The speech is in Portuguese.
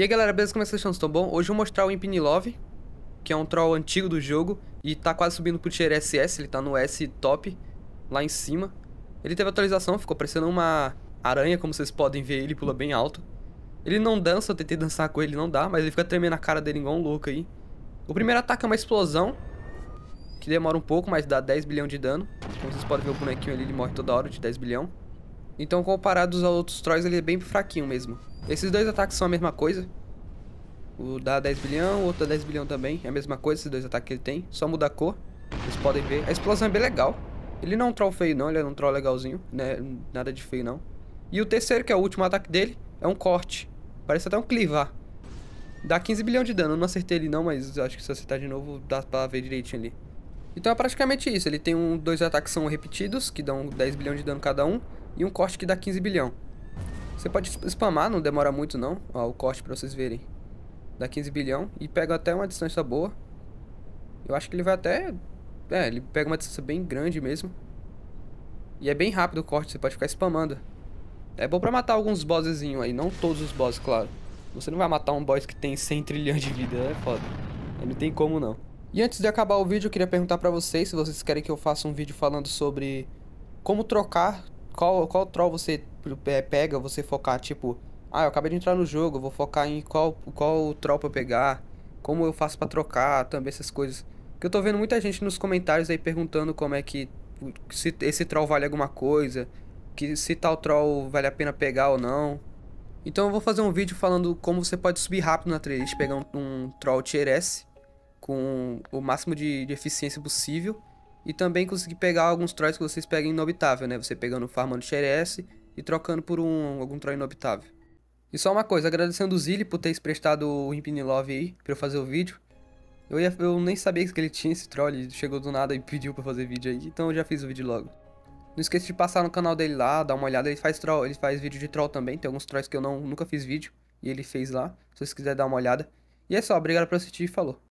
E aí galera, beleza? Como é que vocês estão? tão bom? Hoje eu vou mostrar o Impinilove, que é um troll antigo do jogo e tá quase subindo pro tier SS, ele tá no S top, lá em cima. Ele teve atualização, ficou parecendo uma aranha, como vocês podem ver, ele pula bem alto. Ele não dança, eu tentei dançar com ele, não dá, mas ele fica tremendo a cara dele igual um louco aí. O primeiro ataque é uma explosão, que demora um pouco, mas dá 10 bilhão de dano. Como vocês podem ver, o bonequinho ali, ele morre toda hora de 10 bilhão. Então, comparado aos outros Trolls, ele é bem fraquinho mesmo. Esses dois ataques são a mesma coisa. O dá 10 bilhão, o outro dá 10 bilhão também. É a mesma coisa, esses dois ataques que ele tem. Só muda a cor. Vocês podem ver. A explosão é bem legal. Ele não é um troll feio, não. Ele é um troll legalzinho. Né? Nada de feio, não. E o terceiro, que é o último ataque dele, é um corte. Parece até um clivar. Dá 15 bilhão de dano. Eu não acertei ele, não, mas acho que se acertar de novo, dá pra ver direitinho ali. Então é praticamente isso. Ele tem um, dois ataques são repetidos, que dão 10 bilhão de dano cada um. E um corte que dá 15 bilhão. Você pode spamar, não demora muito não. Ó, o corte pra vocês verem. Dá 15 bilhão e pega até uma distância boa. Eu acho que ele vai até... É, ele pega uma distância bem grande mesmo. E é bem rápido o corte, você pode ficar spamando. É bom pra matar alguns bossezinhos aí, não todos os bosses, claro. Você não vai matar um boss que tem 100 trilhões de vida, é foda. Não tem como não. E antes de acabar o vídeo, eu queria perguntar pra vocês se vocês querem que eu faça um vídeo falando sobre como trocar qual, qual troll você pega, você focar, tipo, ah, eu acabei de entrar no jogo, vou focar em qual, qual troll pra eu pegar, como eu faço para trocar, também essas coisas. Que eu tô vendo muita gente nos comentários aí perguntando como é que se esse troll vale alguma coisa, que se tal troll vale a pena pegar ou não. Então eu vou fazer um vídeo falando como você pode subir rápido na trilha pegar um, um troll tier S com o máximo de, de eficiência possível e também conseguir pegar alguns trolls que vocês pegam inobitável, né? Você pegando farmando xeresse e trocando por um, algum troll inobitável. E só uma coisa, agradecendo o Zilli por ter emprestado o Impin Love aí pra eu fazer o vídeo. Eu, ia, eu nem sabia que ele tinha esse troll, ele chegou do nada e pediu pra fazer vídeo aí, então eu já fiz o vídeo logo. Não esqueça de passar no canal dele lá, dar uma olhada, ele faz, troll, ele faz vídeo de troll também, tem alguns trolls que eu não, nunca fiz vídeo, e ele fez lá, se vocês quiserem dar uma olhada. E é só, obrigado por assistir e falou.